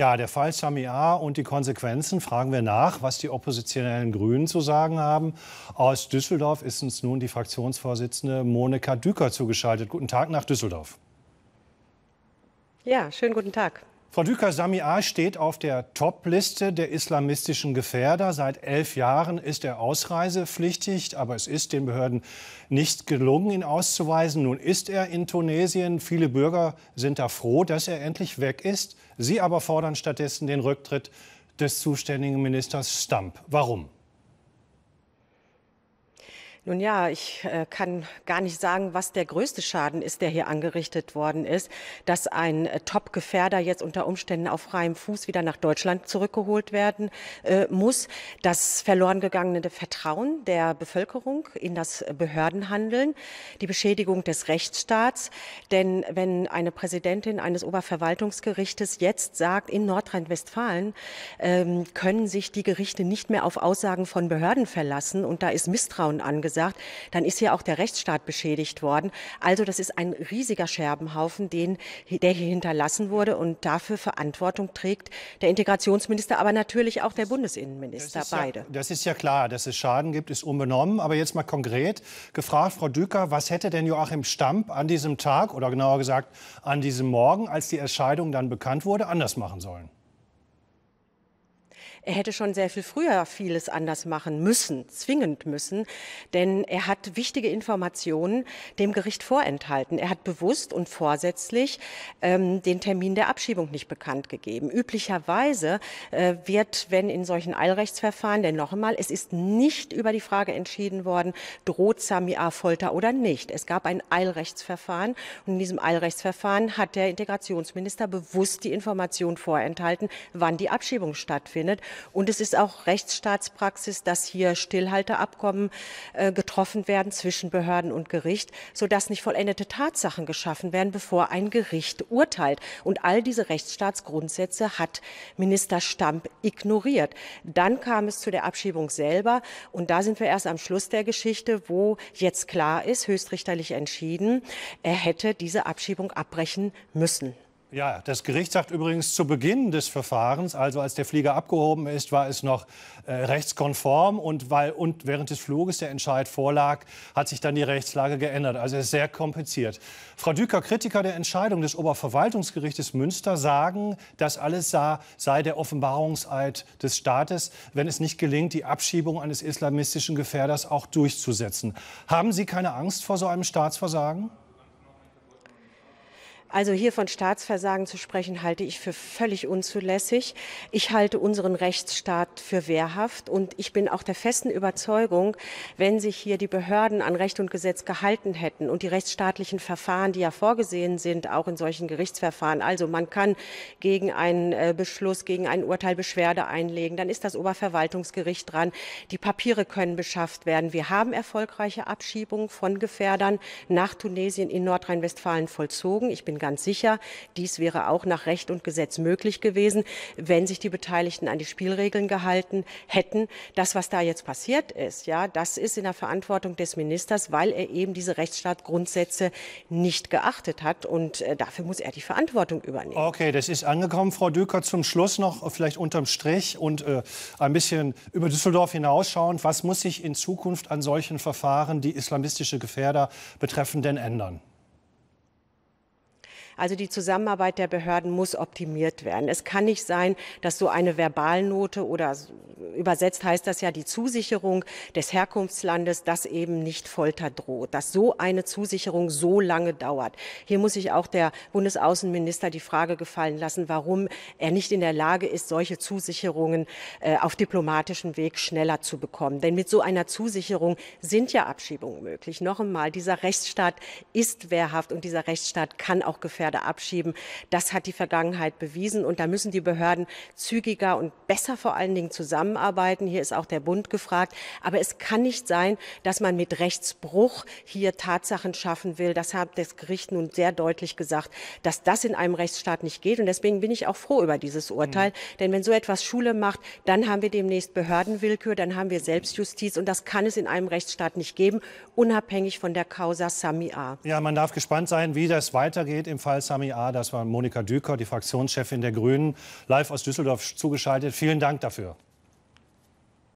Ja, der Fall Sami A. und die Konsequenzen fragen wir nach, was die oppositionellen Grünen zu sagen haben. Aus Düsseldorf ist uns nun die Fraktionsvorsitzende Monika Düker zugeschaltet. Guten Tag nach Düsseldorf. Ja, schönen guten Tag. Frau Düker, Sami A. steht auf der Top-Liste der islamistischen Gefährder. Seit elf Jahren ist er ausreisepflichtig, aber es ist den Behörden nicht gelungen, ihn auszuweisen. Nun ist er in Tunesien. Viele Bürger sind da froh, dass er endlich weg ist. Sie aber fordern stattdessen den Rücktritt des zuständigen Ministers Stump. Warum? Nun ja, ich äh, kann gar nicht sagen, was der größte Schaden ist, der hier angerichtet worden ist, dass ein äh, Top-Gefährder jetzt unter Umständen auf freiem Fuß wieder nach Deutschland zurückgeholt werden äh, muss. Das verloren gegangene Vertrauen der Bevölkerung in das äh, Behördenhandeln, die Beschädigung des Rechtsstaats. Denn wenn eine Präsidentin eines Oberverwaltungsgerichtes jetzt sagt, in Nordrhein-Westfalen ähm, können sich die Gerichte nicht mehr auf Aussagen von Behörden verlassen und da ist Misstrauen angesagt, gesagt, dann ist hier auch der Rechtsstaat beschädigt worden. Also das ist ein riesiger Scherbenhaufen, den, der hier hinterlassen wurde und dafür Verantwortung trägt der Integrationsminister, aber natürlich auch der Bundesinnenminister, das beide. Ja, das ist ja klar, dass es Schaden gibt, ist unbenommen. Aber jetzt mal konkret gefragt, Frau Düker, was hätte denn Joachim Stamp an diesem Tag oder genauer gesagt an diesem Morgen, als die Entscheidung dann bekannt wurde, anders machen sollen? er hätte schon sehr viel früher vieles anders machen müssen, zwingend müssen, denn er hat wichtige Informationen dem Gericht vorenthalten. Er hat bewusst und vorsätzlich ähm, den Termin der Abschiebung nicht bekannt gegeben. Üblicherweise äh, wird, wenn in solchen Eilrechtsverfahren, denn noch einmal, es ist nicht über die Frage entschieden worden, droht Sami A. Folter oder nicht. Es gab ein Eilrechtsverfahren und in diesem Eilrechtsverfahren hat der Integrationsminister bewusst die Information vorenthalten, wann die Abschiebung stattfindet. Und es ist auch Rechtsstaatspraxis, dass hier Stillhalteabkommen äh, getroffen werden zwischen Behörden und Gericht, sodass nicht vollendete Tatsachen geschaffen werden, bevor ein Gericht urteilt. Und all diese Rechtsstaatsgrundsätze hat Minister Stamp ignoriert. Dann kam es zu der Abschiebung selber. Und da sind wir erst am Schluss der Geschichte, wo jetzt klar ist, höchstrichterlich entschieden, er hätte diese Abschiebung abbrechen müssen. Ja, das Gericht sagt übrigens zu Beginn des Verfahrens, also als der Flieger abgehoben ist, war es noch äh, rechtskonform und weil und während des Fluges der Entscheid vorlag, hat sich dann die Rechtslage geändert. Also es ist sehr kompliziert. Frau Düker, Kritiker der Entscheidung des Oberverwaltungsgerichtes Münster sagen, das alles sei der Offenbarungseid des Staates, wenn es nicht gelingt, die Abschiebung eines islamistischen Gefährders auch durchzusetzen. Haben Sie keine Angst vor so einem Staatsversagen? Also hier von Staatsversagen zu sprechen, halte ich für völlig unzulässig. Ich halte unseren Rechtsstaat für wehrhaft und ich bin auch der festen Überzeugung, wenn sich hier die Behörden an Recht und Gesetz gehalten hätten und die rechtsstaatlichen Verfahren, die ja vorgesehen sind, auch in solchen Gerichtsverfahren, also man kann gegen einen äh, Beschluss, gegen ein Urteil Beschwerde einlegen, dann ist das Oberverwaltungsgericht dran, die Papiere können beschafft werden. Wir haben erfolgreiche Abschiebungen von Gefährdern nach Tunesien in Nordrhein-Westfalen vollzogen. Ich bin bin ganz sicher, dies wäre auch nach Recht und Gesetz möglich gewesen, wenn sich die Beteiligten an die Spielregeln gehalten hätten. Das, was da jetzt passiert ist, ja, das ist in der Verantwortung des Ministers, weil er eben diese Rechtsstaatgrundsätze nicht geachtet hat. Und äh, dafür muss er die Verantwortung übernehmen. Okay, das ist angekommen. Frau Döker, zum Schluss noch äh, vielleicht unterm Strich und äh, ein bisschen über Düsseldorf hinausschauend. Was muss sich in Zukunft an solchen Verfahren, die islamistische Gefährder betreffen, denn ändern? Also die Zusammenarbeit der Behörden muss optimiert werden. Es kann nicht sein, dass so eine Verbalnote oder übersetzt heißt das ja die Zusicherung des Herkunftslandes, dass eben nicht Folter droht, dass so eine Zusicherung so lange dauert. Hier muss sich auch der Bundesaußenminister die Frage gefallen lassen, warum er nicht in der Lage ist, solche Zusicherungen äh, auf diplomatischem Weg schneller zu bekommen. Denn mit so einer Zusicherung sind ja Abschiebungen möglich. Noch einmal, dieser Rechtsstaat ist wehrhaft und dieser Rechtsstaat kann auch gefährdet Pferde abschieben. Das hat die Vergangenheit bewiesen und da müssen die Behörden zügiger und besser vor allen Dingen zusammenarbeiten. Hier ist auch der Bund gefragt. Aber es kann nicht sein, dass man mit Rechtsbruch hier Tatsachen schaffen will. Das hat das Gericht nun sehr deutlich gesagt, dass das in einem Rechtsstaat nicht geht. Und deswegen bin ich auch froh über dieses Urteil. Mhm. Denn wenn so etwas Schule macht, dann haben wir demnächst Behördenwillkür, dann haben wir Selbstjustiz. Und das kann es in einem Rechtsstaat nicht geben, unabhängig von der Causa Sami A. Ja, man darf gespannt sein, wie das weitergeht im Fall Fall, Sami A. Das war Monika Düker, die Fraktionschefin der Grünen, live aus Düsseldorf zugeschaltet. Vielen Dank dafür.